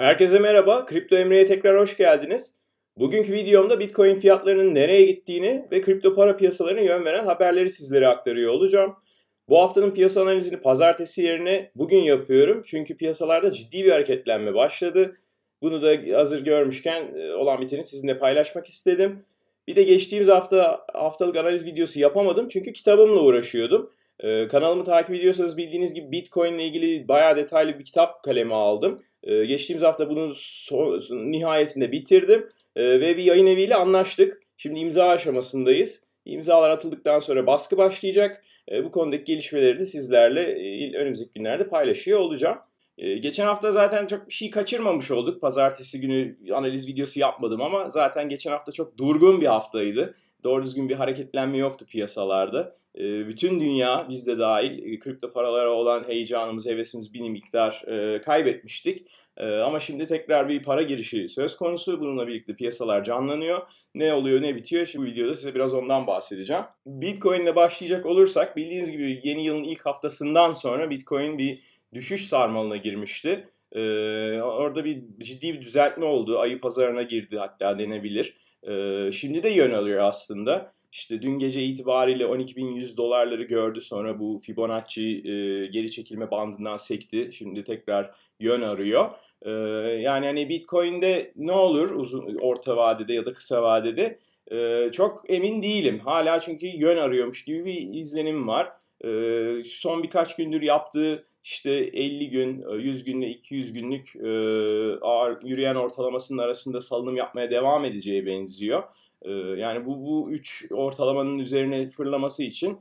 Herkese merhaba, Kripto Emre'ye tekrar hoş geldiniz. Bugünkü videomda Bitcoin fiyatlarının nereye gittiğini ve kripto para piyasalarına yön veren haberleri sizlere aktarıyor olacağım. Bu haftanın piyasa analizini pazartesi yerine bugün yapıyorum çünkü piyasalarda ciddi bir hareketlenme başladı. Bunu da hazır görmüşken e, olan biteni sizinle paylaşmak istedim. Bir de geçtiğimiz hafta haftalık analiz videosu yapamadım çünkü kitabımla uğraşıyordum. Ee, kanalımı takip ediyorsanız bildiğiniz gibi Bitcoin ile ilgili bayağı detaylı bir kitap kaleme aldım. Ee, geçtiğimiz hafta bunu son, nihayetinde bitirdim ee, ve bir yayın eviyle anlaştık. Şimdi imza aşamasındayız. İmzalar atıldıktan sonra baskı başlayacak. Ee, bu konudaki gelişmeleri de sizlerle e, önümüzdeki günlerde paylaşıyor olacağım. geçen hafta zaten çok bir şey kaçırmamış olduk. Pazartesi günü analiz videosu yapmadım ama zaten geçen hafta çok durgun bir haftaydı. Doğru düzgün bir hareketlenme yoktu piyasalarda. Ee, bütün dünya biz de dahil e, kripto paralara olan heyecanımız, hevesimiz bir miktar e, kaybetmiştik. Ee, ama şimdi tekrar bir para girişi söz konusu. Bununla birlikte piyasalar canlanıyor. Ne oluyor ne bitiyor? Şimdi bu videoda size biraz ondan bahsedeceğim. Bitcoin ile başlayacak olursak bildiğiniz gibi yeni yılın ilk haftasından sonra Bitcoin bir düşüş sarmalına girmişti. Ee, orada bir ciddi bir düzeltme oldu. Ayı pazarına girdi hatta denebilir. şimdi de yön alıyor aslında. İşte dün gece itibariyle 12.100 dolarları gördü. Sonra bu Fibonacci e, geri çekilme bandından sekti. Şimdi tekrar yön arıyor. E, yani hani Bitcoin'de ne olur uzun orta vadede ya da kısa vadede e, çok emin değilim. Hala çünkü yön arıyormuş gibi bir izlenim var. E, son birkaç gündür yaptığı işte 50 gün, 100 günlük, 200 günlük e, ağır, yürüyen ortalamasının arasında salınım yapmaya devam edeceği benziyor yani bu, bu üç ortalamanın üzerine fırlaması için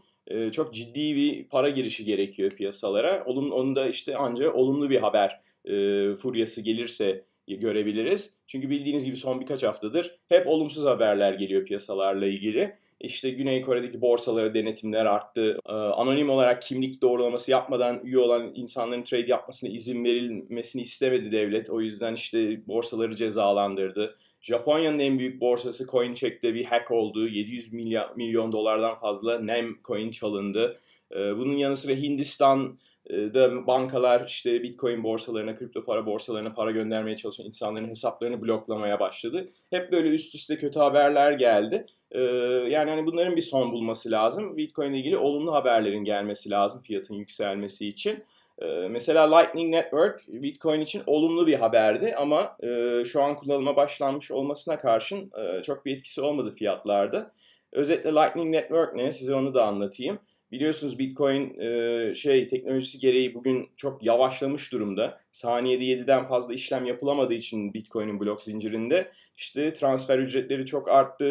çok ciddi bir para girişi gerekiyor piyasalara. Onun, onu da işte ancak olumlu bir haber e, furyası gelirse görebiliriz. Çünkü bildiğiniz gibi son birkaç haftadır hep olumsuz haberler geliyor piyasalarla ilgili. İşte Güney Kore'deki borsalara denetimler arttı. Anonim olarak kimlik doğrulaması yapmadan üye olan insanların trade yapmasına izin verilmesini istemedi devlet. O yüzden işte borsaları cezalandırdı. Japonya'nın en büyük borsası Coincheck'te bir hack oldu. 700 milyar, milyon dolardan fazla NEM coin çalındı. Ee, bunun yanı sıra Hindistan'da bankalar işte Bitcoin borsalarına, kripto para borsalarına para göndermeye çalışan insanların hesaplarını bloklamaya başladı. Hep böyle üst üste kötü haberler geldi. Ee, yani hani bunların bir son bulması lazım. Bitcoin ile ilgili olumlu haberlerin gelmesi lazım fiyatın yükselmesi için. Ee, mesela Lightning Network Bitcoin için olumlu bir haberdi ama e, şu an kullanıma başlanmış olmasına karşın e, çok bir etkisi olmadı fiyatlarda. Özetle Lightning Network ne size onu da anlatayım. Biliyorsunuz Bitcoin e, şey teknolojisi gereği bugün çok yavaşlamış durumda. Saniyede 7'den fazla işlem yapılamadığı için Bitcoin'in blok zincirinde işte transfer ücretleri çok arttı,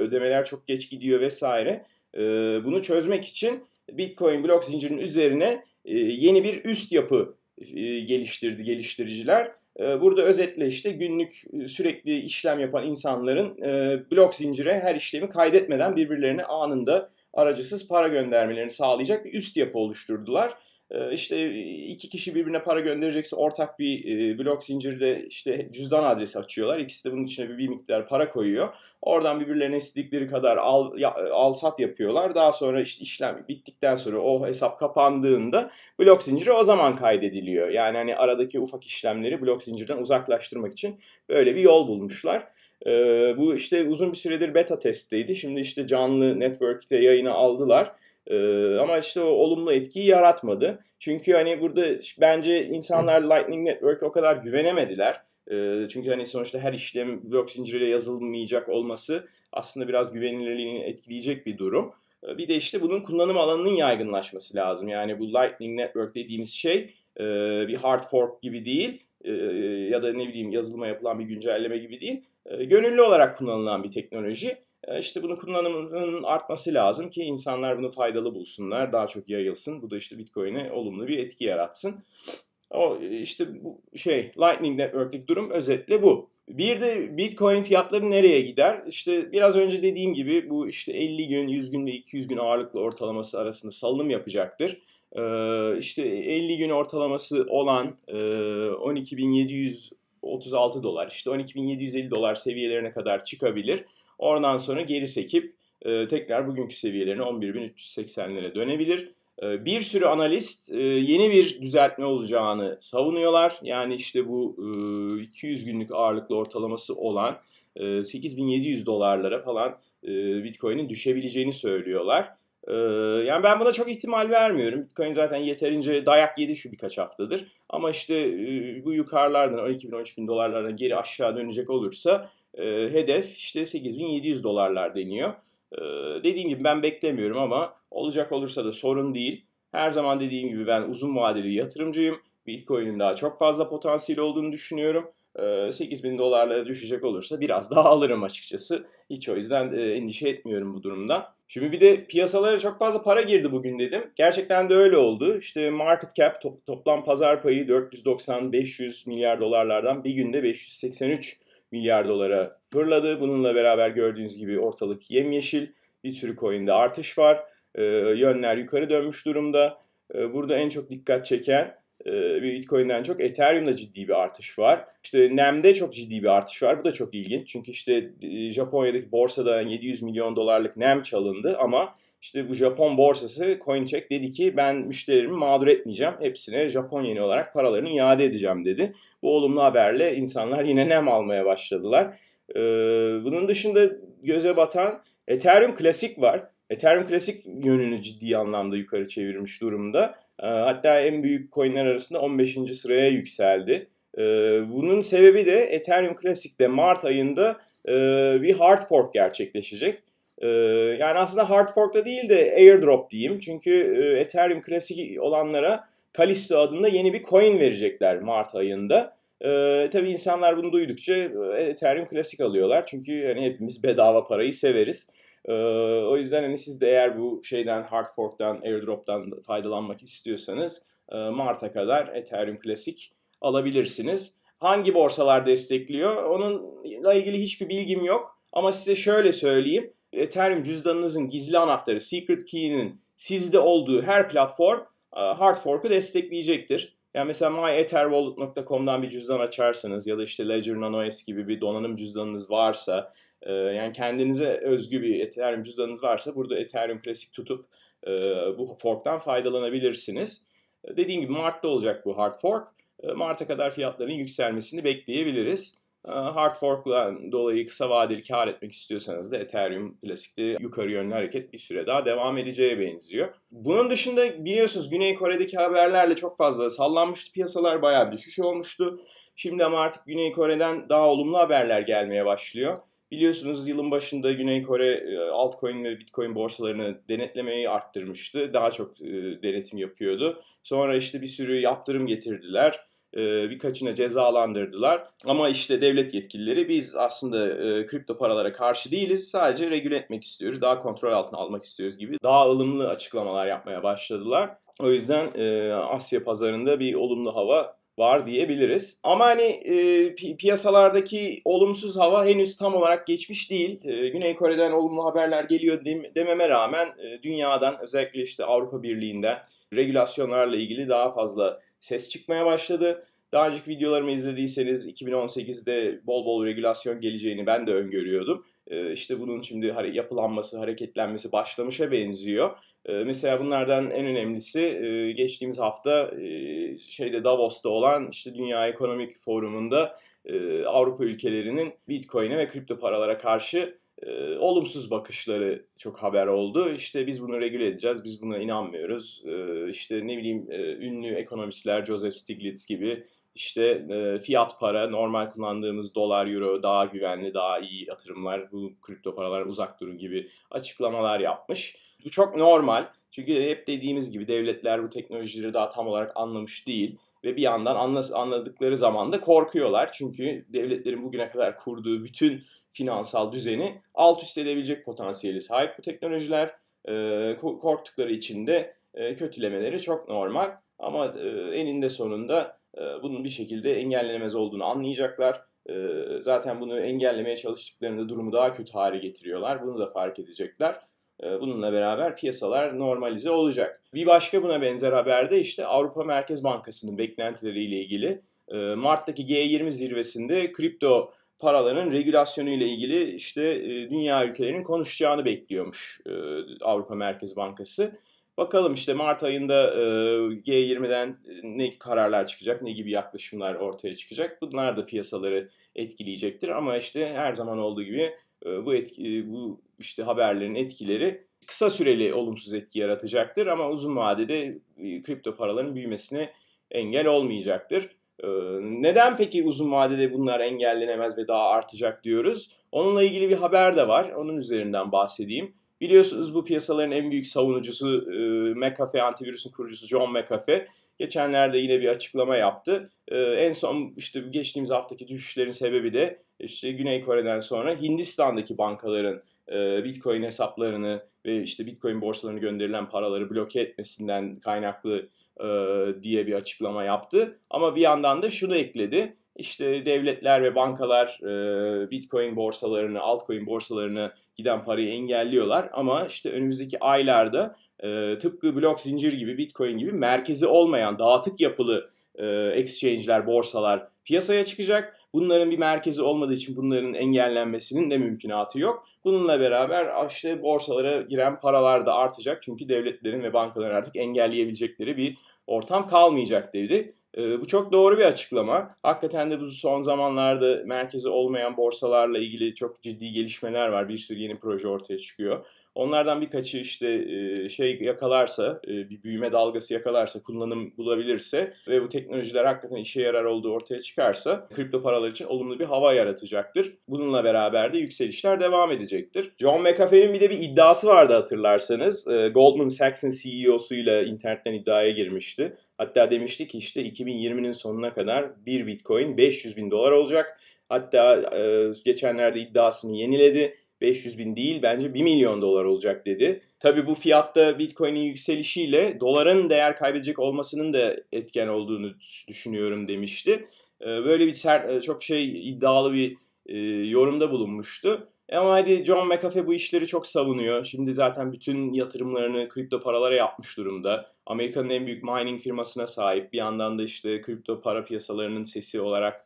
ödemeler çok geç gidiyor vesaire. Bunu çözmek için Bitcoin blok zincirinin üzerine ee, yeni bir üst yapı e, geliştirdi geliştiriciler. Ee, burada özetle işte günlük e, sürekli işlem yapan insanların e, blok zincire her işlemi kaydetmeden birbirlerine anında aracısız para göndermelerini sağlayacak bir üst yapı oluşturdular. Ee, işte iki kişi birbirine para gönderecekse ortak bir e, blok zincirde işte cüzdan adresi açıyorlar. İkisi de bunun içine bir, miktar para koyuyor. Oradan birbirlerine istedikleri kadar al, e, al sat yapıyorlar. Daha sonra işte işlem bittikten sonra o oh, hesap kapandığında blok zinciri o zaman kaydediliyor. Yani hani aradaki ufak işlemleri blok zincirden uzaklaştırmak için böyle bir yol bulmuşlar. Ee, bu işte uzun bir süredir beta testteydi. Şimdi işte canlı network'te yayını aldılar ee, ama işte o olumlu etkiyi yaratmadı. Çünkü hani burada bence insanlar Lightning Network'e o kadar güvenemediler. Ee, çünkü hani sonuçta her işlem blok zinciriyle yazılmayacak olması aslında biraz güvenilirliğini etkileyecek bir durum. Ee, bir de işte bunun kullanım alanının yaygınlaşması lazım. Yani bu Lightning Network dediğimiz şey e, bir hard fork gibi değil e, ya da ne bileyim yazılıma yapılan bir güncelleme gibi değil. E, gönüllü olarak kullanılan bir teknoloji ee, işte bunun kullanımının artması lazım ki insanlar bunu faydalı bulsunlar, daha çok yayılsın. Bu da işte Bitcoin'e olumlu bir etki yaratsın. O e, işte bu şey Lightning Network'teki durum özetle bu. Bir de Bitcoin fiyatları nereye gider? İşte biraz önce dediğim gibi bu işte 50 gün, 100 gün ve 200 gün ağırlıklı ortalaması arasında salınım yapacaktır. Ee, işte 50 gün ortalaması olan e, 12.736 dolar, işte 12.750 dolar seviyelerine kadar çıkabilir. Oradan sonra geri sekip e, tekrar bugünkü seviyelerine 11.380'lere dönebilir. E, bir sürü analist e, yeni bir düzeltme olacağını savunuyorlar. Yani işte bu e, 200 günlük ağırlıklı ortalaması olan e, 8700 dolarlara falan e, Bitcoin'in düşebileceğini söylüyorlar. E, yani ben buna çok ihtimal vermiyorum. Bitcoin zaten yeterince dayak yedi şu birkaç haftadır. Ama işte e, bu yukarılardan 12 bin 13 bin dolarlardan geri aşağı dönecek olursa e, hedef işte 8700 dolarlar deniyor. E, dediğim gibi ben beklemiyorum ama olacak olursa da sorun değil. Her zaman dediğim gibi ben uzun vadeli yatırımcıyım. Bitcoin'in daha çok fazla potansiyeli olduğunu düşünüyorum. 8.000 bin dolarlara düşecek olursa biraz daha alırım açıkçası. Hiç o yüzden endişe etmiyorum bu durumdan. Şimdi bir de piyasalara çok fazla para girdi bugün dedim. Gerçekten de öyle oldu. İşte market cap toplam pazar payı 490-500 milyar dolarlardan bir günde 583 milyar dolara fırladı. Bununla beraber gördüğünüz gibi ortalık yemyeşil. Bir sürü coin'de artış var. E, yönler yukarı dönmüş durumda. E, burada en çok dikkat çeken e, Bitcoin'den çok Ethereum'da ciddi bir artış var. İşte NEM'de çok ciddi bir artış var. Bu da çok ilginç. Çünkü işte e, Japonya'daki borsada 700 milyon dolarlık NEM çalındı ama işte bu Japon borsası CoinCheck dedi ki ben müşterilerimi mağdur etmeyeceğim. Hepsine Japon yeni olarak paralarını iade edeceğim dedi. Bu olumlu haberle insanlar yine nem almaya başladılar. Ee, bunun dışında göze batan Ethereum Classic var. Ethereum Classic yönünü ciddi anlamda yukarı çevirmiş durumda. Ee, hatta en büyük coinler arasında 15. sıraya yükseldi. Ee, bunun sebebi de Ethereum Classic'te Mart ayında e, bir hard fork gerçekleşecek. Ee, yani aslında hard fork da değil de airdrop diyeyim. Çünkü e, Ethereum klasik olanlara Kalisto adında yeni bir coin verecekler Mart ayında. Ee, tabii insanlar bunu duydukça e, Ethereum klasik alıyorlar. Çünkü hani hepimiz bedava parayı severiz. Ee, o yüzden hani siz de eğer bu şeyden hard fork'tan, airdrop'tan faydalanmak istiyorsanız e, Mart'a kadar Ethereum klasik alabilirsiniz. Hangi borsalar destekliyor? Onunla ilgili hiçbir bilgim yok. Ama size şöyle söyleyeyim. Ethereum cüzdanınızın gizli anahtarı Secret Key'nin sizde olduğu her platform e, hard fork'u destekleyecektir. Yani mesela myetherwallet.com'dan bir cüzdan açarsanız ya da işte Ledger Nano S gibi bir donanım cüzdanınız varsa e, yani kendinize özgü bir Ethereum cüzdanınız varsa burada Ethereum klasik tutup e, bu fork'tan faydalanabilirsiniz. Dediğim gibi Mart'ta olacak bu hard fork. Mart'a kadar fiyatların yükselmesini bekleyebiliriz. Ee, hard fork'la dolayı kısa vadeli kar etmek istiyorsanız da Ethereum klasikli yukarı yönlü hareket bir süre daha devam edeceğe benziyor. Bunun dışında biliyorsunuz Güney Kore'deki haberlerle çok fazla sallanmıştı. Piyasalar bayağı bir düşüş olmuştu. Şimdi ama artık Güney Kore'den daha olumlu haberler gelmeye başlıyor. Biliyorsunuz yılın başında Güney Kore e, altcoin ve bitcoin borsalarını denetlemeyi arttırmıştı. Daha çok e, denetim yapıyordu. Sonra işte bir sürü yaptırım getirdiler e, birkaçını cezalandırdılar. Ama işte devlet yetkilileri biz aslında kripto paralara karşı değiliz. Sadece regüle etmek istiyoruz. Daha kontrol altına almak istiyoruz gibi daha ılımlı açıklamalar yapmaya başladılar. O yüzden Asya pazarında bir olumlu hava var diyebiliriz. Ama hani e, pi- piyasalardaki olumsuz hava henüz tam olarak geçmiş değil. E, Güney Kore'den olumlu haberler geliyor dem- dememe rağmen e, dünyadan özellikle işte Avrupa Birliği'nden regülasyonlarla ilgili daha fazla ses çıkmaya başladı. Daha önceki videolarımı izlediyseniz 2018'de bol bol regülasyon geleceğini ben de öngörüyordum işte bunun şimdi yapılanması, hareketlenmesi başlamışa benziyor. Mesela bunlardan en önemlisi geçtiğimiz hafta şeyde Davos'ta olan işte Dünya Ekonomik Forumu'nda Avrupa ülkelerinin Bitcoin'e ve kripto paralara karşı olumsuz bakışları çok haber oldu. İşte biz bunu regüle edeceğiz, biz buna inanmıyoruz, işte ne bileyim e, ünlü ekonomistler Joseph Stiglitz gibi işte e, fiyat para, normal kullandığımız dolar, euro daha güvenli, daha iyi yatırımlar, bu kripto paralar uzak durun gibi açıklamalar yapmış. Bu çok normal. Çünkü hep dediğimiz gibi devletler bu teknolojileri daha tam olarak anlamış değil ve bir yandan anladıkları zaman da korkuyorlar. Çünkü devletlerin bugüne kadar kurduğu bütün finansal düzeni alt üst edebilecek potansiyeli sahip bu teknolojiler. E, korktukları için de e, kötülemeleri çok normal. Ama e, eninde sonunda e, bunun bir şekilde engellenemez olduğunu anlayacaklar. zaten bunu engellemeye çalıştıklarında durumu daha kötü hale getiriyorlar. Bunu da fark edecekler. bununla beraber piyasalar normalize olacak. Bir başka buna benzer haberde işte Avrupa Merkez Bankası'nın beklentileriyle ilgili Mart'taki G20 zirvesinde kripto paraların regülasyonu ile ilgili işte dünya ülkelerinin konuşacağını bekliyormuş Avrupa Merkez Bankası. Bakalım işte Mart ayında e, G20'den e, ne kararlar çıkacak, ne gibi yaklaşımlar ortaya çıkacak. Bunlar da piyasaları etkileyecektir ama işte her zaman olduğu gibi e, bu etki, e, bu işte haberlerin etkileri kısa süreli olumsuz etki yaratacaktır ama uzun vadede e, kripto paraların büyümesine engel olmayacaktır. E, neden peki uzun vadede bunlar engellenemez ve daha artacak diyoruz? Onunla ilgili bir haber de var. Onun üzerinden bahsedeyim. Biliyorsunuz bu piyasaların en büyük savunucusu e, McAfee, antivirüsün kurucusu John McAfee geçenlerde yine bir açıklama yaptı. E, en son işte geçtiğimiz haftaki düşüşlerin sebebi de işte Güney Kore'den sonra Hindistan'daki bankaların e, Bitcoin hesaplarını ve işte Bitcoin borsalarına gönderilen paraları bloke etmesinden kaynaklı e, diye bir açıklama yaptı. Ama bir yandan da şunu ekledi. İşte devletler ve bankalar e, Bitcoin borsalarını, altcoin borsalarını giden parayı engelliyorlar. Ama işte önümüzdeki aylarda e, tıpkı blok zincir gibi, Bitcoin gibi merkezi olmayan, dağıtık yapılı e, exchange'ler, borsalar piyasaya çıkacak. Bunların bir merkezi olmadığı için bunların engellenmesinin de mümkünatı yok. Bununla beraber ah, işte borsalara giren paralar da artacak. Çünkü devletlerin ve bankaların artık engelleyebilecekleri bir ortam kalmayacak dedi. Ee, bu çok doğru bir açıklama. Hakikaten de bu son zamanlarda merkezi olmayan borsalarla ilgili çok ciddi gelişmeler var. Bir sürü yeni proje ortaya çıkıyor. Onlardan birkaçı işte şey yakalarsa, bir büyüme dalgası yakalarsa, kullanım bulabilirse ve bu teknolojiler hakikaten işe yarar olduğu ortaya çıkarsa kripto paralar için olumlu bir hava yaratacaktır. Bununla beraber de yükselişler devam edecektir. John McAfee'nin bir de bir iddiası vardı hatırlarsanız. Goldman Sachs'in CEO'suyla internetten iddiaya girmişti. Hatta demiştik işte 2020'nin sonuna kadar bir bitcoin 500 bin dolar olacak. Hatta geçenlerde iddiasını yeniledi. 500 bin değil bence 1 milyon dolar olacak dedi. Tabi bu fiyatta Bitcoin'in yükselişiyle doların değer kaybedecek olmasının da etken olduğunu düşünüyorum demişti. Ee, böyle bir ser, e, çok şey iddialı bir e, yorumda bulunmuştu. E, ama hadi John McAfee bu işleri çok savunuyor. Şimdi zaten bütün yatırımlarını kripto paralara yapmış durumda. Amerika'nın en büyük mining firmasına sahip. Bir yandan da işte kripto para piyasalarının sesi olarak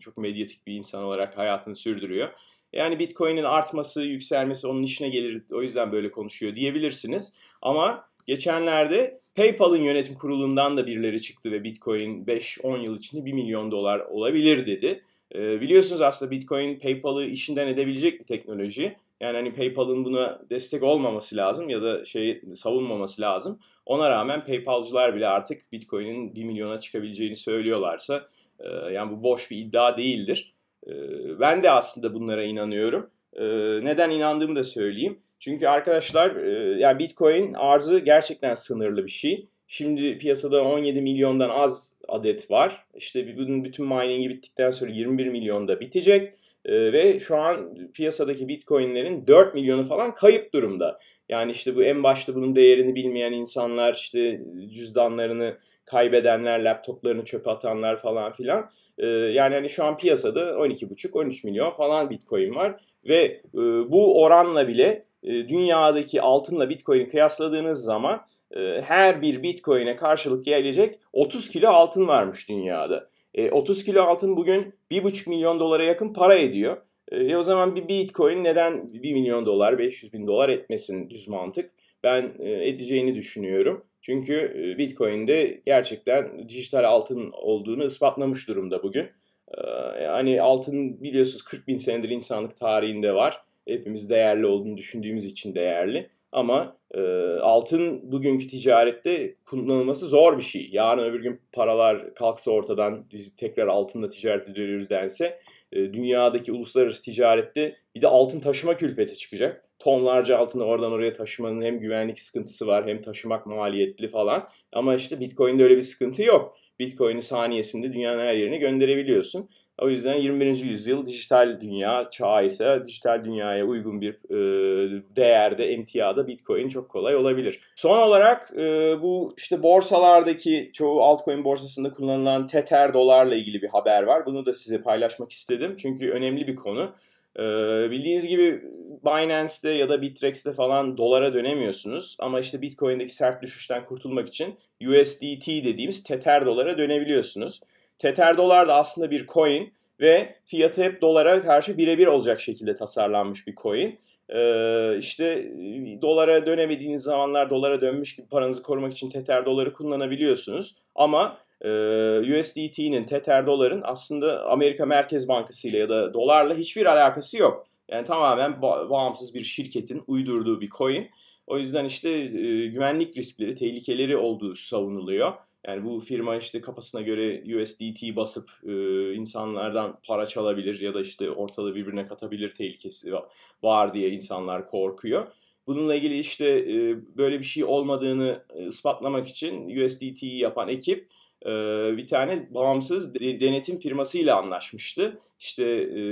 çok medyatik bir insan olarak hayatını sürdürüyor. Yani Bitcoin'in artması, yükselmesi onun işine gelir. O yüzden böyle konuşuyor diyebilirsiniz. Ama geçenlerde PayPal'ın yönetim kurulundan da birileri çıktı ve Bitcoin 5-10 yıl içinde 1 milyon dolar olabilir dedi. E, biliyorsunuz aslında Bitcoin PayPal'ı işinden edebilecek bir teknoloji. Yani hani PayPal'ın buna destek olmaması lazım ya da şey savunmaması lazım. Ona rağmen PayPal'cılar bile artık Bitcoin'in 1 milyona çıkabileceğini söylüyorlarsa e, yani bu boş bir iddia değildir. Ee, ben de aslında bunlara inanıyorum. Ee, neden inandığımı da söyleyeyim. Çünkü arkadaşlar e, yani Bitcoin arzı gerçekten sınırlı bir şey. Şimdi piyasada 17 milyondan az adet var. İşte bunun bütün mining'i bittikten sonra 21 milyonda bitecek. Ee, ve şu an piyasadaki bitcoinlerin 4 milyonu falan kayıp durumda. Yani işte bu en başta bunun değerini bilmeyen insanlar, işte cüzdanlarını kaybedenler, laptoplarını çöpe atanlar falan filan. E, yani hani şu an piyasada 12,5-13 milyon falan bitcoin var. Ve e, bu oranla bile e, dünyadaki altınla bitcoin'i kıyasladığınız zaman e, her bir bitcoin'e karşılık gelecek 30 kilo altın varmış dünyada. E, 30 kilo altın bugün 1,5 milyon dolara yakın para ediyor. E, e o zaman bir bitcoin neden 1 milyon dolar, 500 bin dolar etmesin düz mantık. Ben e, edeceğini düşünüyorum. Çünkü e, bitcoin'de gerçekten dijital altın olduğunu ispatlamış durumda bugün. E, e hani altın biliyorsunuz 40 bin senedir insanlık tarihinde var. Hepimiz değerli olduğunu düşündüğümüz için değerli. Ama e, altın bugünkü ticarette kullanılması zor bir şey. Yarın öbür gün paralar kalksa ortadan biz tekrar altınla ticarete dönüyoruz dense e, dünyadaki uluslararası ticarette bir de altın taşıma külfeti çıkacak. Tonlarca altını oradan oraya taşımanın hem güvenlik sıkıntısı var hem taşımak maliyetli falan. Ama işte Bitcoin'de öyle bir sıkıntı yok. Bitcoin'i saniyesinde dünyanın her yerine gönderebiliyorsun. O yüzden 21. yüzyıl dijital dünya çağı ise dijital dünyaya uygun bir e, değerde, emtiyada Bitcoin çok kolay olabilir. Son olarak e, bu işte borsalardaki çoğu altcoin borsasında kullanılan Tether dolarla ilgili bir haber var. Bunu da size paylaşmak istedim çünkü önemli bir konu. Ee, bildiğiniz gibi Binance'de ya da Bitrex'te falan dolara dönemiyorsunuz. Ama işte Bitcoin'deki sert düşüşten kurtulmak için USDT dediğimiz Tether dolara dönebiliyorsunuz. Tether dolar da aslında bir coin ve fiyatı hep dolara karşı birebir olacak şekilde tasarlanmış bir coin. Ee, işte e, dolara dönemediğiniz zamanlar dolara dönmüş gibi paranızı korumak için Tether doları kullanabiliyorsunuz. Ama USDT'nin, Tether doların aslında Amerika Merkez Bankası ile ya da dolarla hiçbir alakası yok. Yani tamamen bağımsız bir şirketin uydurduğu bir coin. O yüzden işte güvenlik riskleri, tehlikeleri olduğu savunuluyor. Yani bu firma işte kafasına göre USDT basıp e, insanlardan para çalabilir ya da işte ortalığı birbirine katabilir tehlikesi var diye insanlar korkuyor. Bununla ilgili işte e, böyle bir şey olmadığını ispatlamak için USDT'yi yapan ekip ee, bir tane bağımsız de, denetim firmasıyla anlaşmıştı. İşte e,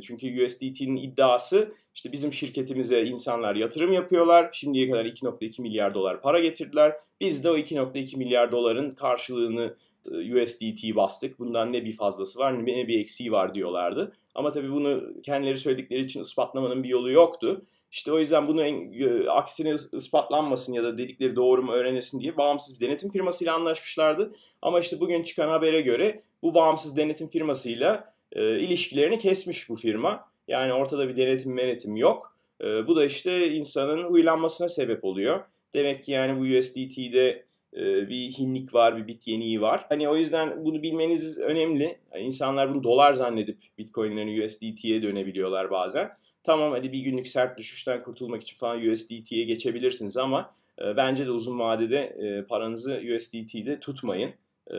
çünkü USDT'nin iddiası işte bizim şirketimize insanlar yatırım yapıyorlar. Şimdiye kadar 2.2 milyar dolar para getirdiler. Biz de o 2.2 milyar doların karşılığını e, USDT bastık. Bundan ne bir fazlası var ne bir eksiği var diyorlardı. Ama tabii bunu kendileri söyledikleri için ispatlamanın bir yolu yoktu. İşte o yüzden bunu en, e, aksine ispatlanmasın ya da dedikleri doğru mu öğrenesin diye bağımsız bir denetim firmasıyla anlaşmışlardı. Ama işte bugün çıkan habere göre bu bağımsız denetim firmasıyla e, ilişkilerini kesmiş bu firma. Yani ortada bir denetim menetim yok. E, bu da işte insanın huylanmasına sebep oluyor. Demek ki yani bu USDT'de e, bir hinlik var, bir bit yeniği var. Hani o yüzden bunu bilmeniz önemli. İnsanlar bunu dolar zannedip Bitcoin'lerini USDT'ye dönebiliyorlar bazen. Tamam hadi bir günlük sert düşüşten kurtulmak için falan USDT'ye geçebilirsiniz ama e, bence de uzun vadede e, paranızı USDT'de tutmayın. E,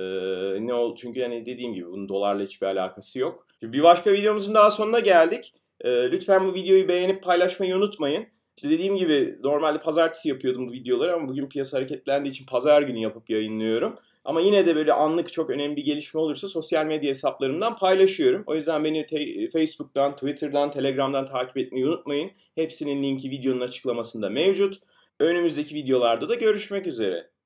ne ol çünkü hani dediğim gibi bunun dolarla hiçbir alakası yok. Bir başka videomuzun daha sonuna geldik. E, lütfen bu videoyu beğenip paylaşmayı unutmayın. İşte dediğim gibi normalde pazartesi yapıyordum bu videoları ama bugün piyasa hareketlendiği için pazar günü yapıp yayınlıyorum. Ama yine de böyle anlık çok önemli bir gelişme olursa sosyal medya hesaplarımdan paylaşıyorum. O yüzden beni Facebook'tan, Twitter'dan, Telegram'dan takip etmeyi unutmayın. Hepsinin linki videonun açıklamasında mevcut. Önümüzdeki videolarda da görüşmek üzere.